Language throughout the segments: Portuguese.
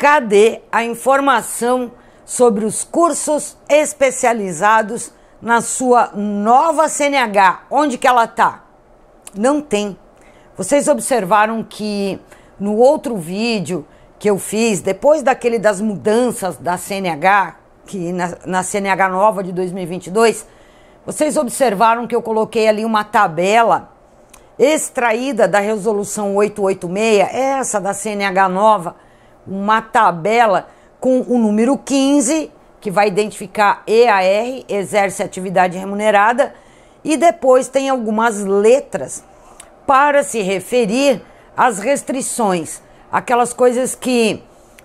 Cadê a informação sobre os cursos especializados na sua nova CNH? Onde que ela tá? Não tem. Vocês observaram que no outro vídeo que eu fiz, depois daquele das mudanças da CNH, que na, na CNH nova de 2022, vocês observaram que eu coloquei ali uma tabela extraída da resolução 886, é essa da CNH nova, uma tabela com o número 15, que vai identificar EAR, exerce atividade remunerada, e depois tem algumas letras para se referir às restrições, aquelas coisas que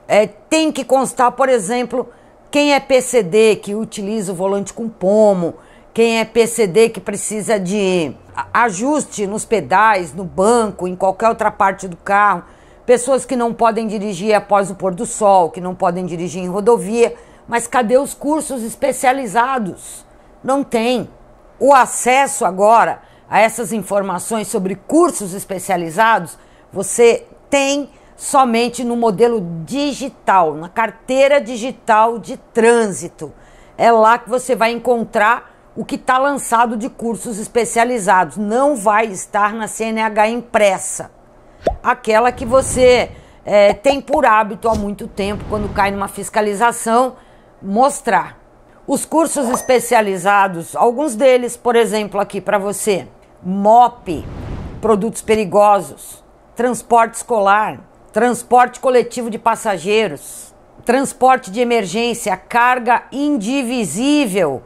é, tem que constar, por exemplo, quem é PCD que utiliza o volante com pomo, quem é PCD que precisa de ajuste nos pedais, no banco, em qualquer outra parte do carro, pessoas que não podem dirigir após o pôr do sol, que não podem dirigir em rodovia, mas cadê os cursos especializados? Não tem. O acesso agora a essas informações sobre cursos especializados você tem somente no modelo digital, na carteira digital de trânsito. É lá que você vai encontrar o que está lançado de cursos especializados. Não vai estar na CNH impressa aquela que você é, tem por hábito há muito tempo, quando cai numa fiscalização, mostrar. Os cursos especializados, alguns deles, por exemplo, aqui para você, MOP, produtos perigosos, transporte escolar, transporte coletivo de passageiros, transporte de emergência, carga indivisível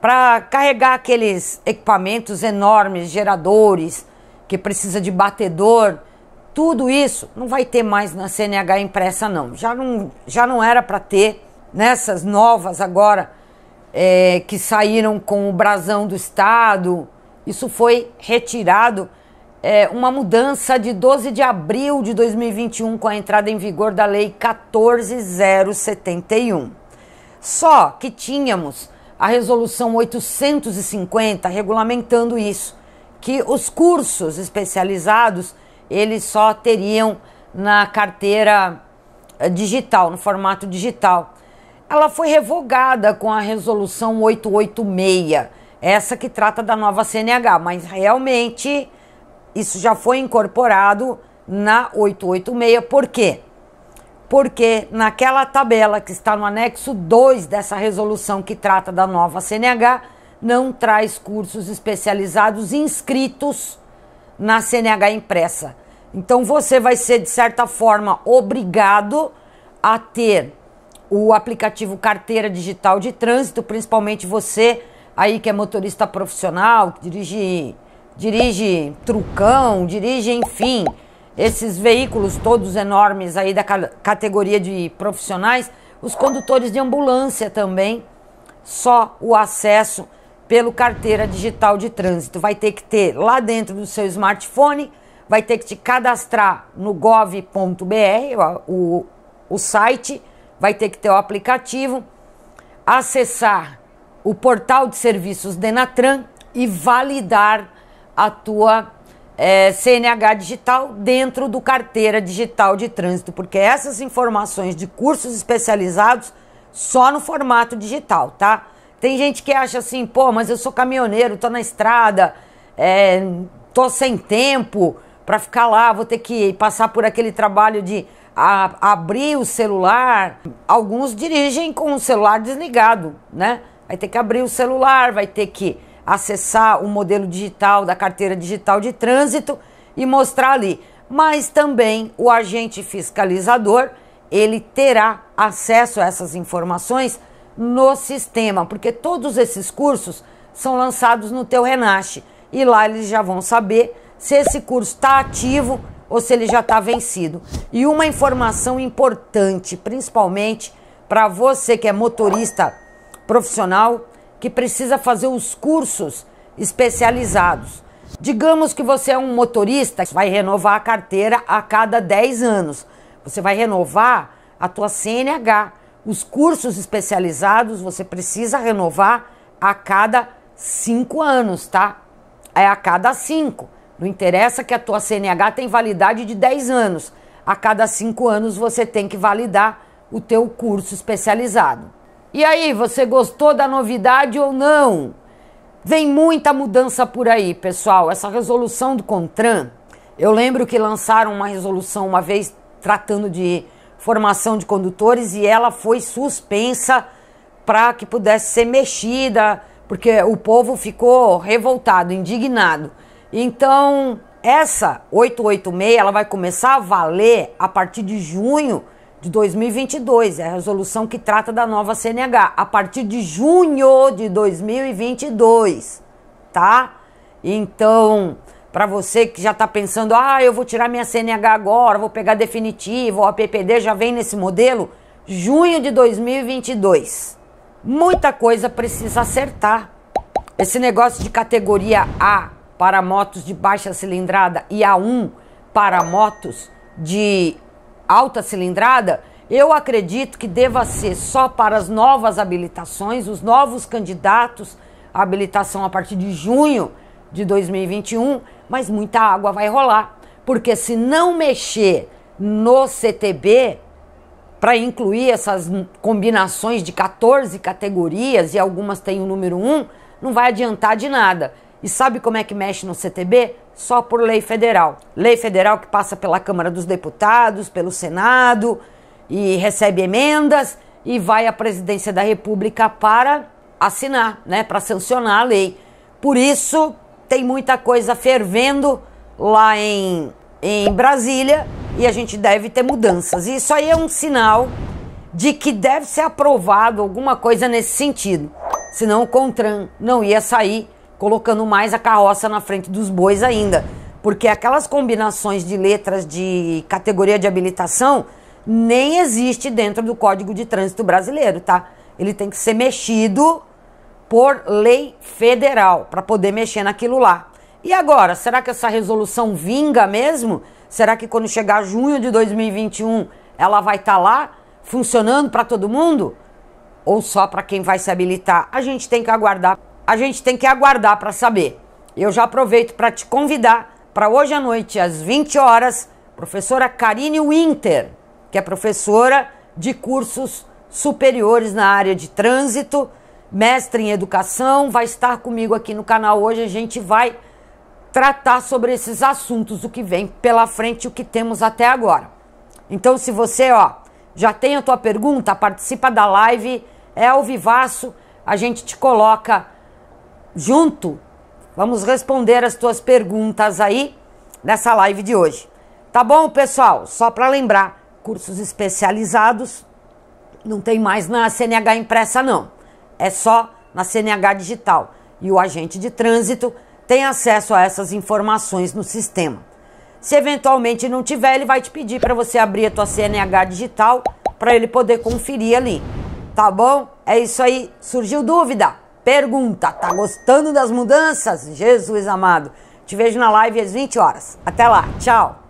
para carregar aqueles equipamentos enormes, geradores, que precisa de batedor, tudo isso não vai ter mais na CNH impressa, não. Já não, já não era para ter nessas novas agora é, que saíram com o brasão do Estado. Isso foi retirado. É, uma mudança de 12 de abril de 2021 com a entrada em vigor da Lei 14071. Só que tínhamos a Resolução 850 regulamentando isso, que os cursos especializados eles só teriam na carteira eh, digital, no formato digital. Ela foi revogada com a resolução 886, essa que trata da nova CNH, mas realmente isso já foi incorporado na 886. Por quê? Porque naquela tabela que está no anexo 2 dessa resolução que trata da nova CNH, não traz cursos especializados inscritos na CNH impressa. Então você vai ser, de certa forma, obrigado a ter o aplicativo Carteira Digital de Trânsito, principalmente você aí que é motorista profissional, que dirige, dirige trucão, dirige, enfim, esses veículos todos enormes aí da categoria de profissionais, os condutores de ambulância também, só o acesso pelo carteira digital de trânsito. Vai ter que ter lá dentro do seu smartphone, vai ter que te cadastrar no gov.br, o, o site, vai ter que ter o aplicativo, acessar o portal de serviços Denatran e validar a tua é, eh, CNH digital dentro do carteira digital de trânsito, porque essas informações de cursos especializados só no formato digital, tá? Tem gente que acha assim, pô, mas eu sou caminhoneiro, tô na estrada, é, tô sem tempo para ficar lá, vou ter que passar por aquele trabalho de a, abrir o celular. Alguns dirigem com o celular desligado, né? Vai ter que abrir o celular, vai ter que acessar o modelo digital da carteira digital de trânsito e mostrar ali. Mas também o agente fiscalizador, ele terá acesso a essas informações no sistema, porque todos esses cursos são lançados no teu Renasce e lá eles já vão saber se esse curso está ativo ou se ele já está vencido. E uma informação importante, principalmente para você que é motorista profissional que precisa fazer os cursos especializados. Digamos que você é um motorista que vai renovar a carteira a cada 10 anos. Você vai renovar a tua CNH, os cursos especializados você precisa renovar a cada cinco anos, tá? É a cada cinco. Não interessa que a tua CNH tem validade de 10 anos. A cada cinco anos você tem que validar o teu curso especializado. E aí, você gostou da novidade ou não? Vem muita mudança por aí, pessoal. Essa resolução do CONTRAN, eu lembro que lançaram uma resolução uma vez tratando de formação de condutores e ela foi suspensa para que pudesse ser mexida, porque o povo ficou revoltado, indignado. Então, essa 886, ela vai começar a valer a partir de junho de 2022, é a resolução que trata da nova CNH, a partir de junho de 2022, tá? Então, para você que já está pensando, ah, eu vou tirar minha CNH agora, vou pegar definitivo, o APPD já vem nesse modelo, junho de 2022. Muita coisa precisa acertar. Esse negócio de categoria A para motos de baixa cilindrada e A1 para motos de alta cilindrada, eu acredito que deva ser só para as novas habilitações, os novos candidatos à habilitação a partir de junho de 2021 mas muita água vai rolar. Porque se não mexer no CTB, para incluir essas combinações de 14 categorias e algumas têm o número 1, não vai adiantar de nada. E sabe como é que mexe no CTB? Só por lei federal. Lei federal que passa pela Câmara dos Deputados, pelo Senado e recebe emendas e vai à presidência da República para assinar, né, para sancionar a lei. Por isso, tem muita coisa fervendo lá em, em Brasília e a gente deve ter mudanças. Isso aí é um sinal de que deve ser aprovado alguma coisa nesse sentido. Senão o Contran não ia sair colocando mais a carroça na frente dos bois ainda. Porque aquelas combinações de letras de categoria de habilitação nem existe dentro do Código de Trânsito Brasileiro, tá? Ele tem que ser mexido por lei federal para poder mexer naquilo lá. E agora, será que essa resolução vinga mesmo? Será que quando chegar junho de 2021 ela vai estar tá lá funcionando para todo mundo ou só para quem vai se habilitar? A gente tem que aguardar. A gente tem que aguardar para saber. Eu já aproveito para te convidar para hoje à noite às 20 horas, professora Karine Winter, que é professora de cursos superiores na área de trânsito mestre em educação, vai estar comigo aqui no canal hoje. A gente vai tratar sobre esses assuntos, o que vem pela frente, o que temos até agora. Então, se você, ó, já tem a tua pergunta, participa da live, é ao vivaço, a gente te coloca junto. Vamos responder as tuas perguntas aí nessa live de hoje. Tá bom, pessoal? Só para lembrar, cursos especializados não tem mais na CNH impressa não é só na CNH digital e o agente de trânsito tem acesso a essas informações no sistema. Se eventualmente não tiver, ele vai te pedir para você abrir a tua CNH digital para ele poder conferir ali. Tá bom? É isso aí. Surgiu dúvida? Pergunta. Tá gostando das mudanças? Jesus amado. Te vejo na live às 20 horas. Até lá. Tchau.